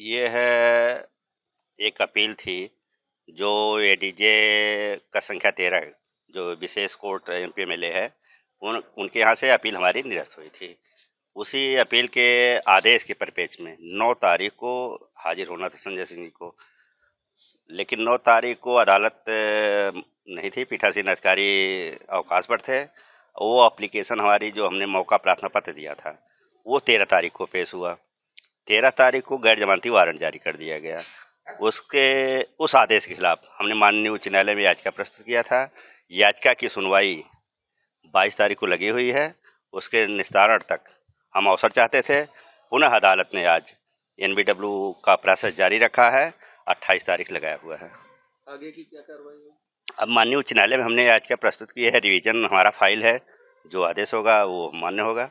ये है एक अपील थी जो ए डी जे का संख्या तेरह जो विशेष कोर्ट एम पी एम है उन उनके यहाँ से अपील हमारी निरस्त हुई थी उसी अपील के आदेश के परिपेक्ष में नौ तारीख को हाजिर होना था संजय सिंह जी को लेकिन नौ तारीख को अदालत नहीं थी पीठासीन अधिकारी अवकाश पर थे वो अप्लीकेशन हमारी जो हमने मौका प्रार्थना पत्र दिया था वो तेरह तारीख को पेश हुआ तेरह तारीख को गैर जमानती वारंट जारी कर दिया गया उसके उस आदेश के खिलाफ हमने माननीय उच्च न्यायालय में याचिका प्रस्तुत किया था याचिका की सुनवाई 22 तारीख को लगी हुई है उसके निस्तारण तक हम अवसर चाहते थे पुनः अदालत ने आज एन का प्रोसेस जारी रखा है अट्ठाईस तारीख लगाया हुआ है आगे की क्या कार्रवाई है अब माननीय उच्च न्यायालय में हमने याचिका प्रस्तुत की है रिवीजन हमारा फाइल है जो आदेश होगा वो मान्य होगा